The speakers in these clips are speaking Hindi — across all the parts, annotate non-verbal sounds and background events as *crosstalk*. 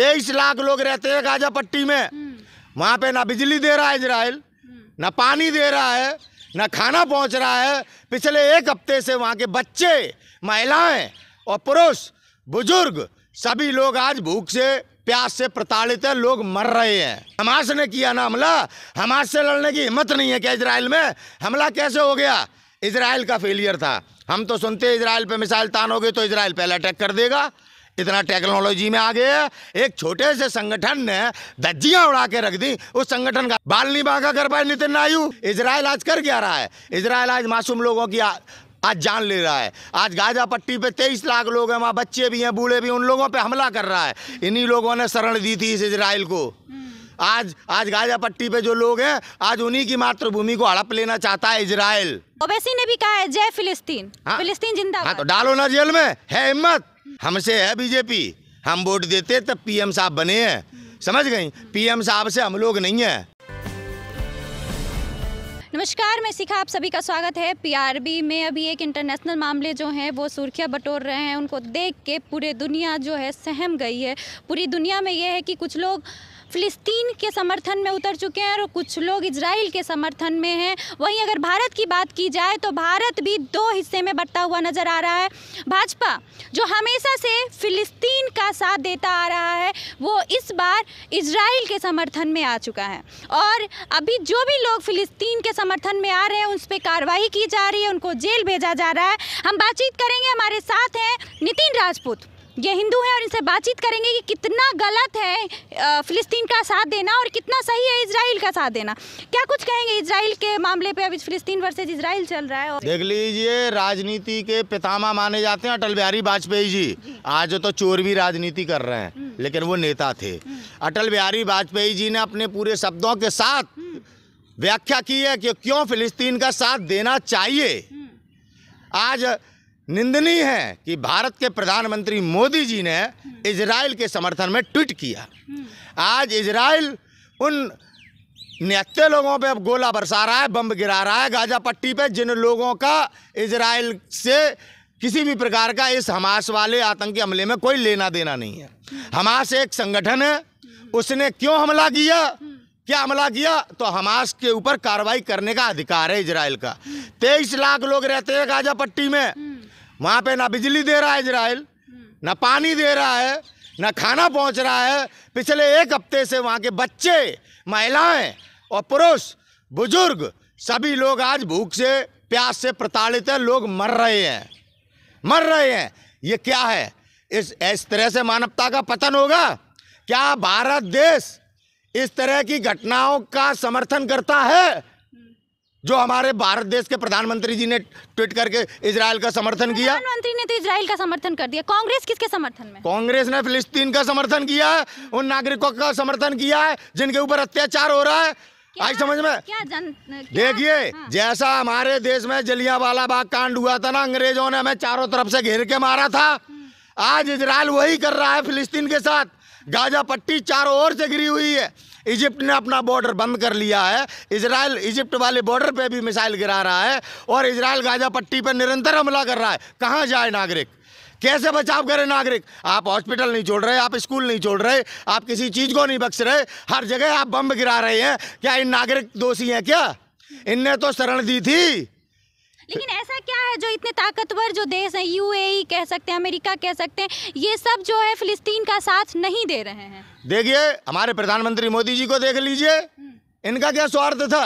तेईस लाख लोग रहते हैं गाजा पट्टी में हम्म। वहाँ पे ना बिजली दे रहा है इसराइल हम्म। ना पानी दे रहा है ना खाना पहुँच रहा है पिछले एक हफ्ते से वहाँ के बच्चे महिलाएं और पुरुष बुजुर्ग सभी लोग आज भूख से प्यास से प्रताड़ित है लोग मर रहे हैं हमास ने किया ना हमला हमास से लड़ने की हिम्मत नहीं है क्या इसराइल में हमला कैसे हो गया इसराइल का फेलियर था हम तो सुनते इसराइल पे मिसाइल तान हो गई तो इसराइल पहले अटैक कर देगा इतना टेक्नोलॉजी में आगे एक छोटे से संगठन ने धज्जियां उड़ा के रख दी उस संगठन का बाल नहीं बांका कर पाए नितिन नायू इसराइल आज कर क्या रहा है इसराइल आज मासूम लोगों की आ... आज जान ले रहा है आज गाजा पट्टी पे तेईस लाख लोग हैं वहाँ बच्चे भी हैं बूढ़े भी उन लोगों पे हमला कर रहा है इन्हीं लोगों ने शरण दी थी इस इसराइल को आज आज गाजा पट्टी पे जो लोग हैं आज उन्हीं की मातृभूमि को हड़प लेना चाहता है इसराइल ओबैसी ने भी कहा है जय फिलिस्तीन हाँ, फिलिस्तीन जिंदा हाँ, तो डालो ना जेल में है हिम्मत हमसे है बीजेपी हम वोट देते तब पीएम साहब बने हैं समझ गई पीएम साहब से हम लोग नहीं है नमस्कार मैं शिखा आप सभी का स्वागत है पीआरबी में अभी एक इंटरनेशनल मामले जो हैं वो सुर्खियां बटोर रहे हैं उनको देख के पूरे दुनिया जो है सहम गई है पूरी दुनिया में ये है कि कुछ लोग फ़िलिस्तीन के समर्थन में उतर चुके हैं और कुछ लोग इसराइल के समर्थन में हैं वहीं अगर भारत की बात की जाए तो भारत भी दो हिस्से में बढ़ता हुआ नज़र आ रहा है भाजपा जो हमेशा से फ़िलिस्तीन का साथ देता आ रहा है वो इस बार इसराइल के समर्थन में आ चुका है और अभी जो भी लोग फ़िलिस्तीन के समर्थन में आ रहे हैं उस पर कार्रवाई की जा रही है उनको जेल भेजा जा रहा है हम बातचीत करेंगे हमारे साथ हैं नितिन राजपूत ये हिंदू हैं और इनसे बातचीत करेंगे कि कितना गलत है फ़िलिस्तीन का साथ देना और कितना सही है इसराइल का साथ देना क्या कुछ कहेंगे इसराइल के मामले पे अभी फ़िलिस्तीन वर्सेज इसराइल चल रहा है और... देख लीजिए राजनीति के पितामा माने जाते हैं अटल बिहारी वाजपेयी जी।, जी आज तो चोर भी राजनीति कर रहे हैं हम्म। लेकिन वो नेता थे हम्म। अटल बिहारी वाजपेयी जी ने अपने पूरे शब्दों के साथ हम्म। व्याख्या की है कि क्यों फिलिस्तीन का साथ देना चाहिए आज निंदनीय है कि भारत के प्रधानमंत्री मोदी जी ने इसराइल के समर्थन में ट्वीट किया आज इसराइल उन निहत्ते लोगों पे अब गोला बरसा रहा है बम गिरा रहा है गाजा पट्टी पे जिन लोगों का इसराइल से किसी भी प्रकार का इस हमास वाले आतंकी हमले में कोई लेना देना नहीं है हमास एक संगठन है उसने क्यों हमला किया क्या हमला किया तो हमास के ऊपर कार्रवाई करने का अधिकार है इसराइल का तेईस लाख लोग रहते हैं गाजा पट्टी में वहाँ पे ना बिजली दे रहा है इसराइल हम्म। ना पानी दे रहा है ना खाना पहुँच रहा है पिछले एक हफ्ते से वहाँ के बच्चे महिलाएं और पुरुष बुजुर्ग सभी लोग आज भूख से प्यास से प्रताड़ित हैं लोग मर रहे हैं मर रहे हैं ये क्या है इस इस तरह से मानवता का पतन होगा क्या भारत देश इस तरह की घटनाओं का समर्थन करता है जो हमारे भारत देश के प्रधानमंत्री जी ने ट्वीट करके इसराइल का समर्थन किया प्रधानमंत्री ने तो इसराइल का समर्थन कर दिया कांग्रेस किसके समर्थन में कांग्रेस ने फिलिस्तीन का समर्थन किया है उन नागरिकों का समर्थन किया है जिनके ऊपर अत्याचार हो रहा है आज समझ में क्या जन देखिए हाँ। जैसा हमारे देश में जलिया वाला बाग कांड हुआ था ना अंग्रेजों ने हमें चारों तरफ से घेर के मारा था हम्म। आज इसराइल वही कर रहा है फिलिस्तीन के साथ गाजा पट्टी चारों ओर से घिरी हुई है इजिप्ट ने अपना बॉर्डर बंद कर लिया है इसराइल इजिप्ट वाले बॉर्डर पे भी मिसाइल गिरा रहा है और इसराइल गाजा पट्टी पर निरंतर हमला कर रहा है कहाँ जाए नागरिक कैसे बचाव करें नागरिक आप हॉस्पिटल नहीं छोड़ रहे आप स्कूल नहीं छोड़ रहे आप किसी चीज़ को नहीं बख्श रहे हर जगह आप बम गिरा रहे हैं क्या इन नागरिक दोषी हैं क्या इनने तो शरण दी थी लेकिन ऐसा क्या है जो इतने ताकतवर जो देश हैं यूएई e कह सकते हैं अमेरिका कह सकते हैं ये सब जो है फिलिस्तीन का साथ नहीं दे रहे हैं देखिए हमारे प्रधानमंत्री मोदी जी को देख लीजिए इनका क्या स्वार्थ था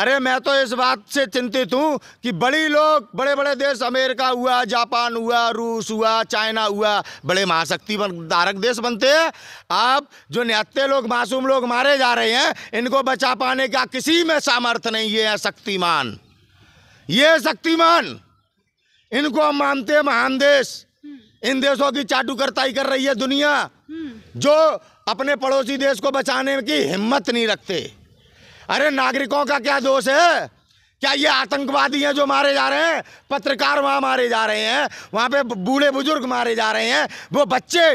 अरे मैं तो इस बात से चिंतित हूँ कि बड़ी लोग बड़े बड़े देश अमेरिका हुआ जापान हुआ रूस हुआ चाइना हुआ बड़े महाशक्ति धारक देश बनते हैं आप जो निहत्ते लोग मासूम लोग मारे जा रहे हैं इनको बचा पाने का किसी में सामर्थ्य नहीं है शक्तिमान ये शक्तिमान इनको हम मानते हैं महान देश हम्म। इन देशों की करताई कर रही है दुनिया हम्म। जो अपने पड़ोसी देश को बचाने की हिम्मत नहीं रखते अरे नागरिकों का क्या दोष है क्या ये आतंकवादी हैं जो मारे जा रहे हैं पत्रकार वहाँ मारे जा रहे हैं वहाँ पे बूढ़े बुजुर्ग मारे जा रहे हैं वो बच्चे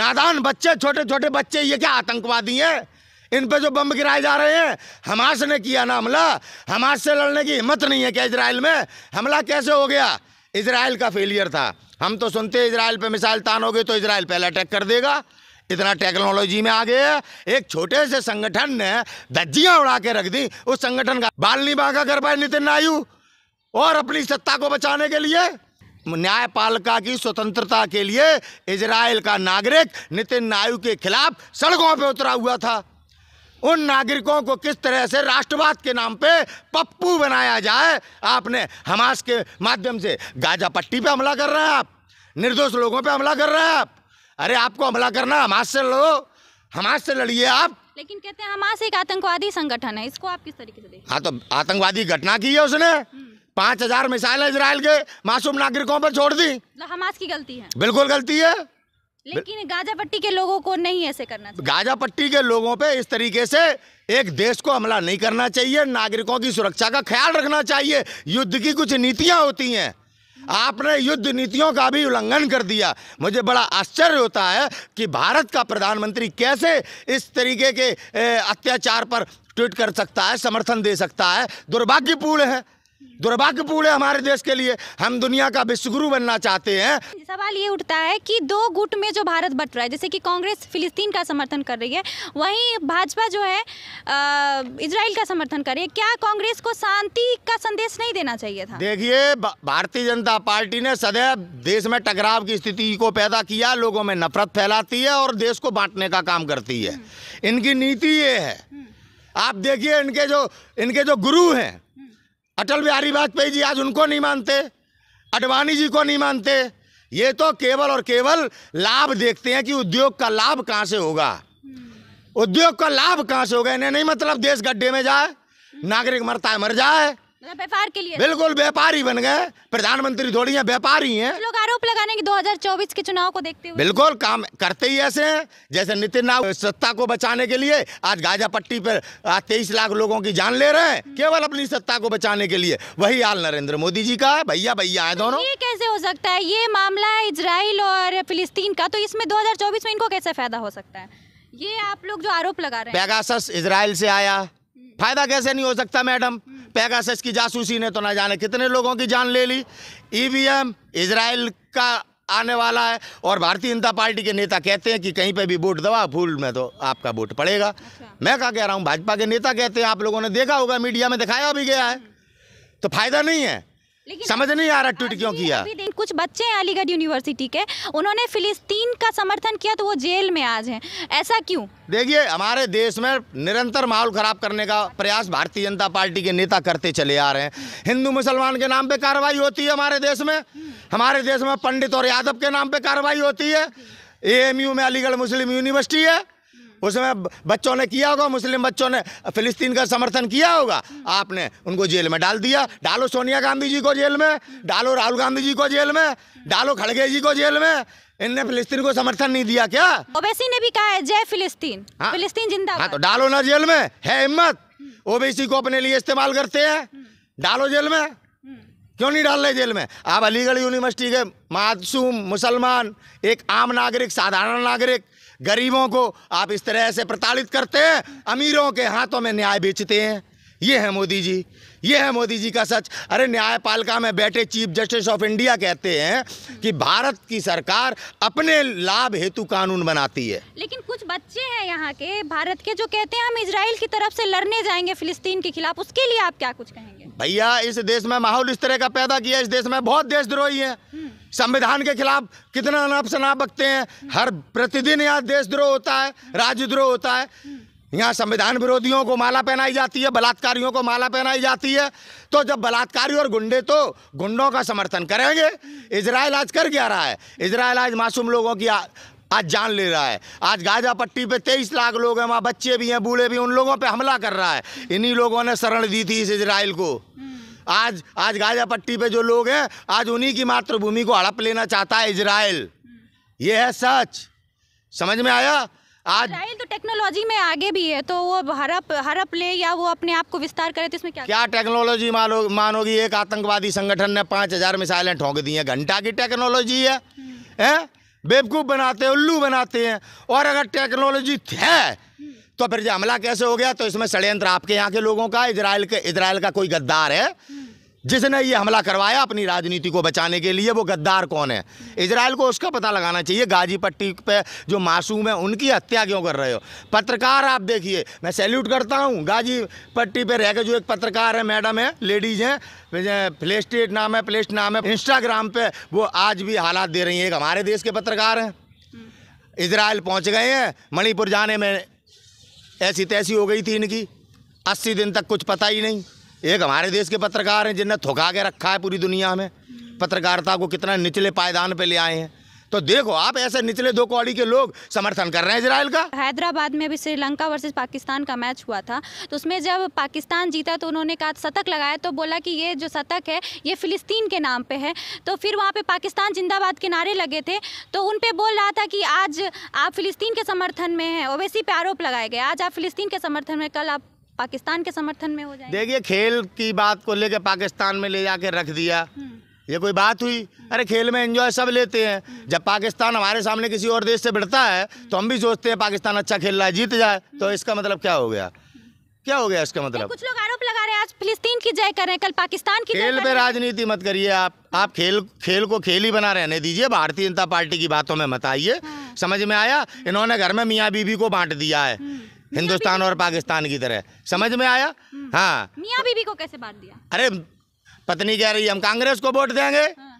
नादान बच्चे छोटे छोटे बच्चे ये क्या आतंकवादी हैं इन पे जो बम गिराए जा रहे हैं हमास ने किया ना हमला हमास से लड़ने की हिम्मत नहीं है क्या इसराइल में हमला कैसे हो गया इसराइल का फेलियर था हम तो सुनते इसराइल पे मिसाइल तान हो गई तो इसराइल पहले अटैक कर देगा इतना टेक्नोलॉजी में आ गए एक छोटे से संगठन ने धज्जियाँ उड़ा के रख दी उस संगठन का बाल नहीं कर पाए नितिन नायू और अपनी सत्ता को बचाने के लिए न्यायपालिका की स्वतंत्रता के लिए इसराइल का नागरिक नितिन नायू के खिलाफ सड़कों पर उतरा हुआ था उन नागरिकों को किस तरह से राष्ट्रवाद के नाम पे पप्पू बनाया जाए आपने हमास के माध्यम से गाजा पट्टी पे हमला कर रहे हैं आप निर्दोष लोगों पे हमला कर रहे हैं आप अरे आपको हमला करना हमास से लड़ो हमास से लड़िए आप लेकिन कहते हैं हमास एक आतंकवादी संगठन है इसको आप किस तरीके से हाँ तो आतंकवादी घटना की है उसने हम्म। पाँच हजार मिसाइल इसराइल के मासूम नागरिकों पर छोड़ दी मतलब हमास की गलती है बिल्कुल गलती है लेकिन गाजा पट्टी के लोगों को नहीं ऐसे करना चाहिए गाजा पट्टी के लोगों पे इस तरीके से एक देश को हमला नहीं करना चाहिए नागरिकों की सुरक्षा का ख्याल रखना चाहिए युद्ध की कुछ नीतियाँ होती हैं आपने युद्ध नीतियों का भी उल्लंघन कर दिया मुझे बड़ा आश्चर्य होता है कि भारत का प्रधानमंत्री कैसे इस तरीके के अत्याचार पर ट्वीट कर सकता है समर्थन दे सकता है दुर्भाग्यपूर्ण है दुर्भाग्यपूर्ण है हमारे देश के लिए हम दुनिया का विश्वगुरु बनना चाहते हैं सवाल ये उठता है कि दो गुट में जो भारत बट रहा है जैसे कि कांग्रेस फिलिस्तीन का समर्थन कर रही है वहीं भाजपा जो है इसराइल का समर्थन कर रही है क्या कांग्रेस को शांति का संदेश नहीं देना चाहिए था देखिए भारतीय जनता पार्टी ने सदैव देश में टकराव की स्थिति को पैदा किया लोगों में नफरत फैलाती है और देश को बांटने का काम करती है हम्म। इनकी नीति ये है हम्म। आप देखिए इनके जो इनके जो गुरु हैं अटल बिहारी वाजपेयी जी आज उनको नहीं मानते अडवाणी जी को नहीं मानते ये तो केवल और केवल लाभ देखते हैं कि उद्योग का लाभ कहाँ से होगा हम्म। उद्योग का लाभ कहाँ से होगा इन्हें नहीं मतलब देश गड्ढे में जाए नागरिक मरता है मर जाए मतलब व्यापार के लिए बिल्कुल व्यापारी बन गए प्रधानमंत्री थोड़ी है व्यापारी है लोग आरोप लगाने की 2024 के चुनाव को देखते हुए बिल्कुल काम करते ही ऐसे हैं जैसे नितिन राव सत्ता को बचाने के लिए आज गाजा पट्टी पर आज तेईस लाख लोगों की जान ले रहे हैं केवल अपनी सत्ता को बचाने के लिए वही हाल नरेंद्र मोदी जी का है भैया भैया है दोनों ये कैसे हो सकता है ये मामला है इसराइल और फिलिस्तीन का तो इसमें दो में इनको कैसे फायदा हो सकता है ये आप लोग जो आरोप लगा रहे हैं पैगासस इसराइल से आया फायदा कैसे नहीं हो सकता मैडम पैगासस की जासूसी ने तो ना जाने कितने लोगों की जान ले ली ईवीएम e इसराइल का आने वाला है और भारतीय जनता पार्टी के नेता कहते हैं कि कहीं पे भी वोट दवा फूल में तो आपका वोट पड़ेगा अच्छा। मैं क्या कह रहा हूँ भाजपा के नेता कहते हैं आप लोगों ने देखा होगा मीडिया में दिखाया भी गया है तो फायदा नहीं है समझ नहीं आ रहा हाँ ट्वीट क्यों किया कुछ बच्चे हैं अलीगढ़ यूनिवर्सिटी के उन्होंने फिलिस्तीन का समर्थन किया तो वो जेल में आज हैं ऐसा क्यों देखिए हमारे देश में निरंतर माहौल खराब करने का प्रयास भारतीय जनता पार्टी के नेता करते चले आ रहे हैं हिंदू मुसलमान के नाम पे कार्रवाई होती है हमारे देश में हमारे देश में पंडित और यादव के नाम पे कार्रवाई होती है ए में अलीगढ़ मुस्लिम यूनिवर्सिटी है उसमें बच्चों ने किया होगा मुस्लिम बच्चों ने फिलिस्तीन का समर्थन किया होगा आपने उनको जेल में डाल दिया डालो सोनिया गांधी जी को जेल में डालो राहुल गांधी जी को जेल में डालो खड़गे जी को जेल में इनने फिलिस्तीन को समर्थन नहीं दिया क्या ओबेसी ने भी कहा है जय फिलिस्तीन हाँ फिलिस्तीन जिंदा हाँ तो डालो ना जेल में है हिम्मत ओबेसी को अपने लिए इस्तेमाल करते हैं डालो जेल में क्यों नहीं डाल रहे जेल में आप अलीगढ़ यूनिवर्सिटी के मासूम मुसलमान एक आम नागरिक साधारण नागरिक गरीबों को आप इस तरह से प्रताड़ित करते हैं अमीरों के हाथों में न्याय बेचते हैं ये है मोदी जी ये है मोदी जी का सच अरे न्यायपालिका में बैठे चीफ जस्टिस ऑफ इंडिया कहते हैं कि भारत की सरकार अपने लाभ हेतु कानून बनाती है लेकिन कुछ बच्चे हैं यहाँ के भारत के जो कहते हैं हम इसराइल की तरफ से लड़ने जाएंगे फिलिस्तीन के खिलाफ उसके लिए आप क्या कुछ कहेंगे भैया इस देश में माहौल इस तरह का पैदा किया इस देश में बहुत देशद्रोही है संविधान के खिलाफ कितना अनाप शनाप बकते हैं हर प्रतिदिन यहाँ देशद्रोह होता है राजद्रोह होता है यहाँ संविधान विरोधियों को माला पहनाई जाती है बलात्कारियों को माला पहनाई जाती है तो जब बलात्कारी और गुंडे तो गुंडों का समर्थन करेंगे इसराइल आज कर क्या रहा है इसराइल आज मासूम लोगों की आज जान ले रहा है आज गाजा पट्टी पे तेईस लाख लोग हैं वहाँ बच्चे भी हैं बूढ़े भी उन लोगों पे हमला कर रहा है इन्हीं लोगों ने शरण दी थी इस इसराइल को आज आज गाजा पट्टी पे जो लोग हैं आज उन्हीं की मातृभूमि को हड़प लेना चाहता है इसराइल ये है सच समझ में आया आज इसराइल तो टेक्नोलॉजी में आगे भी है तो वो हड़प हड़प ले या वो अपने आप को विस्तार करे तो इसमें क्या क्या टेक्नोलॉजी मानो मानोगी एक आतंकवादी संगठन ने पाँच हजार मिसाइलें ठोंक दी हैं घंटा की टेक्नोलॉजी है, है? बेवकूफ़ बनाते हैं उल्लू बनाते हैं और अगर टेक्नोलॉजी है तो फिर हमला कैसे हो गया तो इसमें षड्यंत्र आपके यहाँ के लोगों का इसराइल के इसराइल का कोई गद्दार है जिसने ये हमला करवाया अपनी राजनीति को बचाने के लिए वो गद्दार कौन है इसराइल को उसका पता लगाना चाहिए गाजी पट्टी पे जो मासूम है उनकी हत्या क्यों कर रहे हो पत्रकार आप देखिए मैं सैल्यूट करता हूँ गाजी पट्टी पे रह के जो एक पत्रकार है मैडम है लेडीज़ हैं प्ले स्टेट नाम है प्लेस्ट नाम है इंस्टाग्राम पर वो आज भी हालात दे रही हैं एक हमारे देश के पत्रकार हैं इसराइल पहुँच गए हैं मणिपुर जाने में ऐसी तैसी हो गई थी इनकी अस्सी दिन तक कुछ पता ही नहीं एक हमारे देश के पत्रकार हैं जिन्हें थका के रखा है पूरी दुनिया में पत्रकारिता को कितना निचले पायदान पे ले आए हैं तो देखो आप ऐसे निचले दो कौड़ी के लोग समर्थन कर रहे हैं इसराइल का हैदराबाद में भी श्रीलंका वर्सेस पाकिस्तान का मैच हुआ था तो उसमें जब पाकिस्तान जीता तो उन्होंने कहा शतक लगाया तो बोला कि ये जो शतक है ये फिलिस्तीन के नाम पे है तो फिर वहाँ पे पाकिस्तान जिंदाबाद के नारे लगे थे तो उन पर बोल रहा था कि आज आप फिलिस्तीन के समर्थन में हैं ओवैसी पे आरोप लगाए गए आज आप फिलिस्तीन के समर्थन में कल आप पाकिस्तान के समर्थन में हो जाए देखिए खेल की बात को लेकर पाकिस्तान में ले जाके रख दिया हम्म। ये कोई बात हुई अरे खेल में एंजॉय सब लेते हैं हम्म। जब पाकिस्तान हमारे सामने किसी और देश से बिड़ता है तो हम भी सोचते हैं पाकिस्तान अच्छा खेल रहा है जीत जाए तो हम्म। इसका मतलब क्या हो गया क्या हो गया इसका मतलब तो कुछ लोग आरोप लगा रहे हैं आज फिलिस्तीन की जय कर रहे हैं कल पाकिस्तान की खेल पे राजनीति मत करिए आप आप खेल खेल को खेल ही बना रहने दीजिए भारतीय जनता पार्टी की बातों में मत आइए हाँ। समझ में आया इन्होंने घर में मियाँ बीबी को बांट दिया है *laughs* हिंदुस्तान और पाकिस्तान की तरह समझ में आया हम्म। हाँ मियाँ बीबी को कैसे बांट दिया अरे पत्नी कह रही हम कांग्रेस को वोट देंगे हाँ।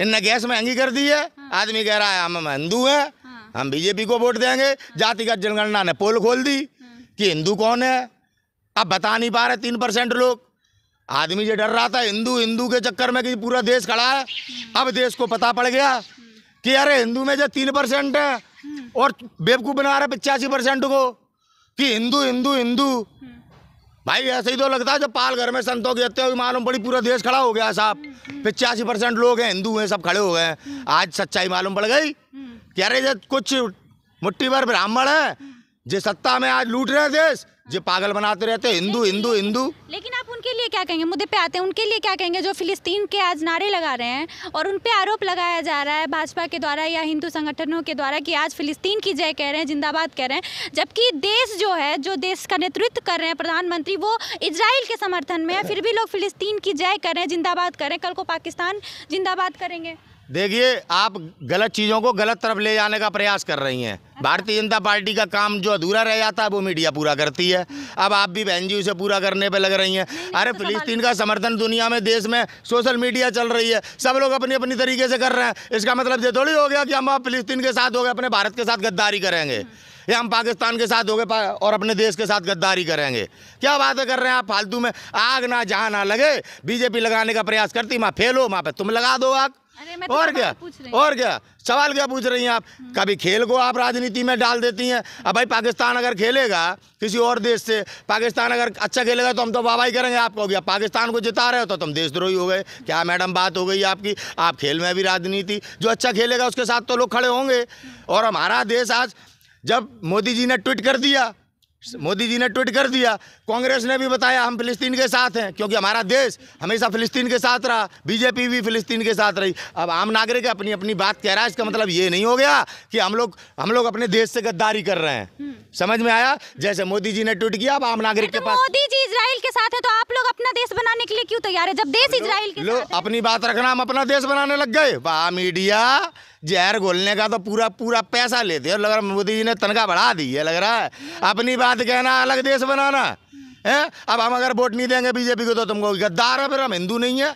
इनने गैस महंगी कर दी है हाँ। आदमी कह रहा है हम हिंदू हैं हाँ। हम बीजेपी को वोट देंगे जातिगत जनगणना ने पोल खोल दी कि हिंदू कौन है अब बता नहीं पा रहे तीन परसेंट लोग आदमी जो डर रहा था हिंदू हिंदू के चक्कर में कि पूरा देश खड़ा है अब देश को पता पड़ गया कि अरे हिंदू में जो तीन परसेंट है और बेवकूफ़ बना रहे पचासी परसेंट को कि हिंदू हिंदू हिंदू भाई ऐसे ही तो लगता है जब पाल घर में संतों की हत्या हुई मालूम पड़ी पूरा देश खड़ा हो गया साहब पिचासी परसेंट लोग हैं हिंदू हैं सब खड़े हो गए आज सच्चाई मालूम पड़ गई कह रहे जब कुछ मुट्ठी भर ब्राह्मण है जिस सत्ता में आज लूट रहे हैं देश जो पागल बनाते रहते हिंदू हिंदू हिंदू लेकिन आप उनके लिए क्या कहेंगे मुद्दे पे आते हैं उनके लिए क्या कहेंगे जो फिलिस्तीन के आज नारे लगा रहे हैं और उन पे आरोप लगाया जा रहा है भाजपा के द्वारा या हिंदू संगठनों के द्वारा कि आज फिलिस्तीन की जय कह रहे हैं जिंदाबाद कह रहे हैं जबकि देश जो है जो देश का नेतृत्व कर रहे हैं प्रधानमंत्री वो इसराइल के समर्थन में है फिर भी लोग फिलिस्तीन की जय कर रहे हैं जिंदाबाद कर रहे हैं कल को पाकिस्तान जिंदाबाद करेंगे देखिए आप गलत चीज़ों को गलत तरफ ले जाने का प्रयास कर रही हैं भारतीय जनता पार्टी का काम जो अधूरा रह जाता है वो मीडिया पूरा करती है अब आप भी बहन जी उसे पूरा करने पे लग रही हैं अरे फिलिस्तीन का समर्थन दुनिया में देश में सोशल मीडिया चल रही है सब लोग अपनी अपनी तरीके से कर रहे हैं इसका मतलब ये थोड़ी हो गया कि हम आप फिलिस्तीन के साथ हो गए अपने भारत के साथ गद्दारी करेंगे या हम पाकिस्तान के साथ हो गए और अपने देश के साथ गद्दारी करेंगे क्या बातें कर रहे हैं आप फालतू में आग ना जहाँ ना लगे बीजेपी लगाने का प्रयास करती माँ फेलो वहाँ पर तुम लगा दो आग तो और क्या और क्या सवाल क्या पूछ रही हैं आप हम्म। कभी खेल को आप राजनीति में डाल देती हैं अब भाई पाकिस्तान अगर खेलेगा किसी और देश से पाकिस्तान अगर अच्छा खेलेगा तो हम तो वाह करेंगे आपको गया पाकिस्तान को जिता रहे हो तो तुम देशद्रोही हो गए क्या मैडम बात हो गई आपकी आप खेल में भी राजनीति जो अच्छा खेलेगा उसके साथ तो लोग खड़े होंगे और हमारा देश आज जब मोदी जी ने ट्वीट कर दिया मोदी जी ने ट्वीट कर दिया कांग्रेस ने भी बताया हम फिलिस्तीन के साथ हैं क्योंकि हमारा देश हमेशा फिलिस्तीन के साथ रहा बीजेपी भी फिलिस्तीन के साथ रही अब आम नागरिक अपनी अपनी बात कह रहा है इसका मतलब ये नहीं हो गया कि हम लोग हम लोग अपने देश से गद्दारी कर रहे हैं हम्म। समझ में आया जैसे मोदी जी ने ट्वीट किया अब आम नागरिक के पास मोदी जी इसराइल के साथ है तो आप लोग अपना देश बनाने के लिए क्यों तैयार है जब देश इसराइल के लोग अपनी बात रखना हम अपना देश बनाने लग गए वाह मीडिया जहर घोलने का तो पूरा पूरा पैसा लेते हैं लग रहा मोदी जी ने तनख्वाह बढ़ा दी है लग रहा है अपनी बात कहना अलग देश बनाना है अब हम अगर वोट नहीं देंगे बीजेपी को तो तुमको गद्दार है फिर हम हिंदू नहीं है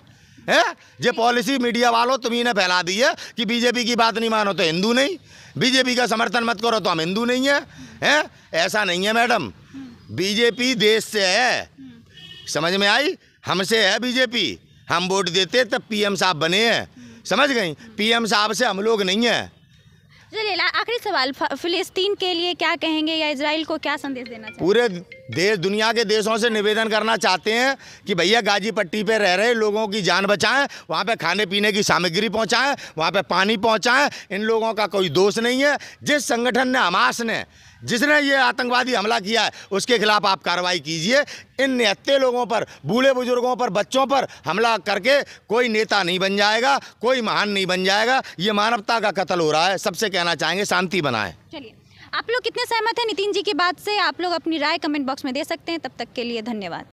है ये पॉलिसी मीडिया वालों तुम्हें फैला दी है कि बीजेपी की बात नहीं मानो तो हिंदू नहीं बीजेपी का समर्थन मत करो तो हम हिंदू नहीं है हैं ऐसा नहीं है मैडम बीजेपी देश से है समझ में आई हमसे है बीजेपी हम वोट देते तब पीएम साहब बने हैं समझ गई पीएम साहब से हम लोग नहीं है चलिए आखिरी सवाल फिलिस्तीन के लिए क्या कहेंगे या इसराइल को क्या संदेश देना चाहिए पूरे देश दुनिया के देशों से निवेदन करना चाहते हैं कि भैया गाजी पट्टी पे रह रहे लोगों की जान बचाएं वहाँ पे खाने पीने की सामग्री पहुँचाएं वहाँ पे पानी पहुँचाएं इन लोगों का कोई दोष नहीं है जिस संगठन ने हमास ने जिसने ये आतंकवादी हमला किया है उसके खिलाफ आप कार्रवाई कीजिए इन निहत्ते लोगों पर बूढ़े बुजुर्गों पर बच्चों पर हमला करके कोई नेता नहीं बन जाएगा कोई महान नहीं बन जाएगा ये मानवता का कत्ल हो रहा है सबसे कहना चाहेंगे शांति बनाए चलिए आप लोग कितने सहमत हैं नितिन जी की बात से आप लोग अपनी राय कमेंट बॉक्स में दे सकते हैं तब तक के लिए धन्यवाद